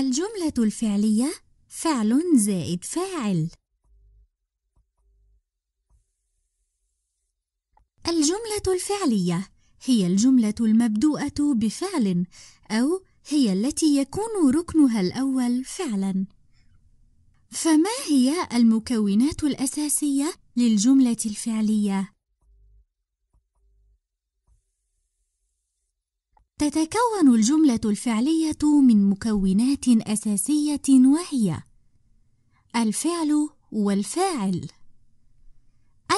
الجملة الفعلية فعل زائد فاعل الجملة الفعلية هي الجملة المبدوءة بفعل أو هي التي يكون ركنها الأول فعلا فما هي المكونات الأساسية للجملة الفعلية؟ تتكون الجملة الفعلية من مكونات أساسية وهي الفعل والفاعل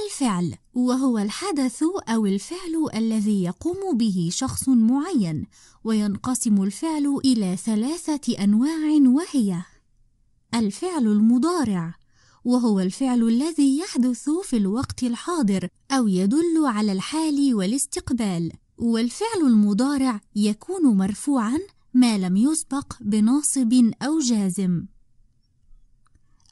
الفعل وهو الحدث أو الفعل الذي يقوم به شخص معين وينقسم الفعل إلى ثلاثة أنواع وهي الفعل المضارع وهو الفعل الذي يحدث في الوقت الحاضر أو يدل على الحال والاستقبال والفعل المضارع يكون مرفوعا ما لم يسبق بناصب أو جازم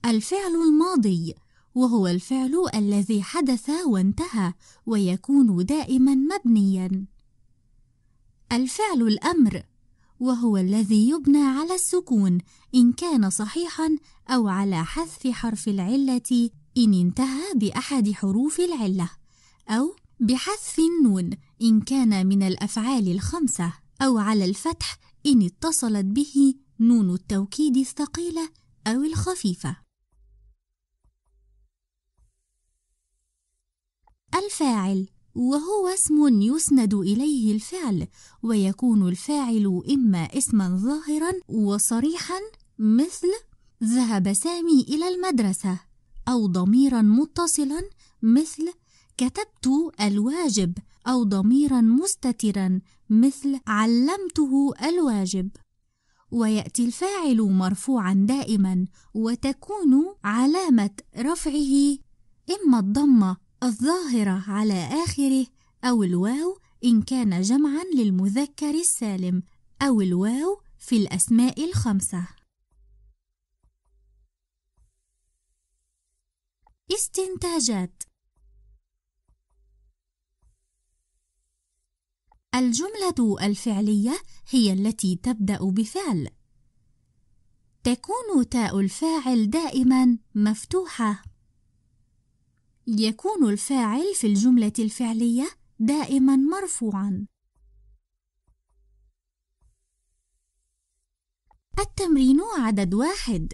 الفعل الماضي وهو الفعل الذي حدث وانتهى ويكون دائما مبنيا الفعل الأمر وهو الذي يبنى على السكون إن كان صحيحا أو على حذف حرف العلة إن انتهى بأحد حروف العلة أو بحذف النون إن كان من الأفعال الخمسة أو على الفتح إن اتصلت به نون التوكيد الثقيلة أو الخفيفة الفاعل وهو اسم يسند إليه الفعل ويكون الفاعل إما اسما ظاهرا وصريحا مثل ذهب سامي إلى المدرسة أو ضميرا متصلا مثل كتبت الواجب أو ضميرا مستترا مثل علمته الواجب ويأتي الفاعل مرفوعا دائما وتكون علامة رفعه إما الضمة الظاهرة على آخره أو الواو إن كان جمعا للمذكر السالم أو الواو في الأسماء الخمسة استنتاجات الجملة الفعلية هي التي تبدأ بفعل تكون تاء الفاعل دائما مفتوحة يكون الفاعل في الجملة الفعلية دائما مرفوعا التمرين عدد واحد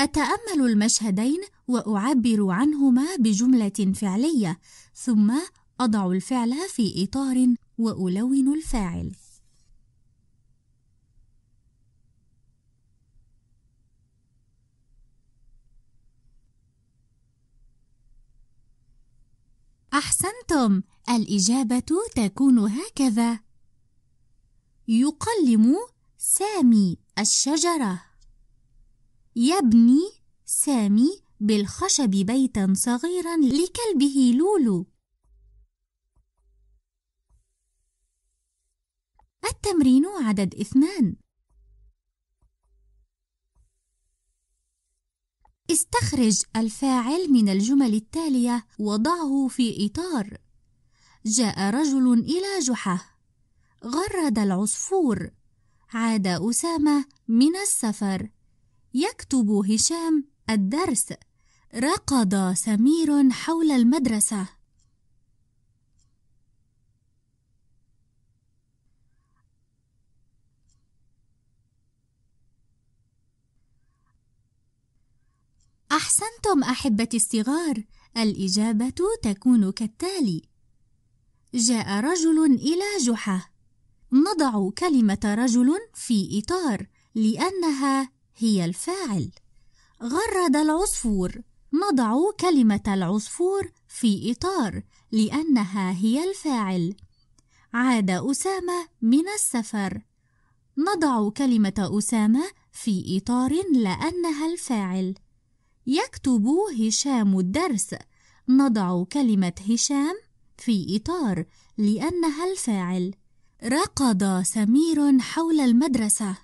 أتأمل المشهدين وأعبر عنهما بجملة فعلية ثم أضع الفعل في إطار وألون الفاعل أحسنتم الإجابة تكون هكذا يقلم سامي الشجرة يبني سامي بالخشب بيتا صغيرا لكلبه لولو التمرين عدد اثنان استخرج الفاعل من الجمل التالية وضعه في إطار جاء رجل إلى جحة غرد العصفور عاد أسامة من السفر يكتب هشام الدرس ركض سمير حول المدرسة أحسنتم أحبتي الصغار الإجابة تكون كالتالي جاء رجل إلى جحا نضع كلمة رجل في إطار لأنها هي الفاعل غرد العصفور نضع كلمة العصفور في إطار لأنها هي الفاعل عاد أسامة من السفر نضع كلمة أسامة في إطار لأنها الفاعل يكتب هشام الدرس نضع كلمة هشام في إطار لأنها الفاعل ركض سمير حول المدرسة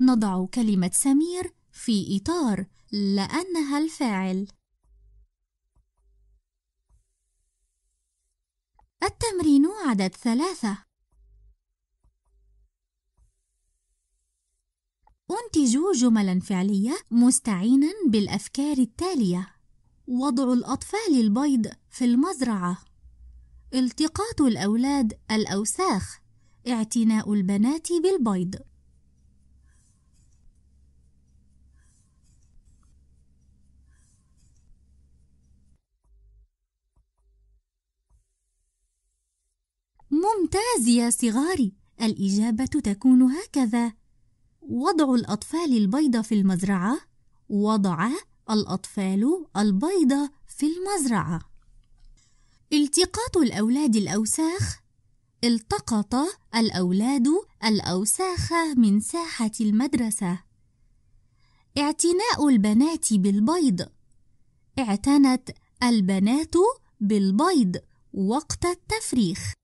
نضع كلمة سمير في إطار لأنها الفاعل التمرين عدد ثلاثة أنتج جملا فعلية مستعينا بالأفكار التالية وضع الأطفال البيض في المزرعة التقاط الأولاد الأوساخ اعتناء البنات بالبيض ممتاز يا صغاري الإجابة تكون هكذا وضع الأطفال البيض في المزرعة وضع الأطفال البيض في المزرعة التقاط الأولاد الأوساخ التقط الأولاد الأوساخ من ساحة المدرسة اعتناء البنات بالبيض اعتنت البنات بالبيض وقت التفريخ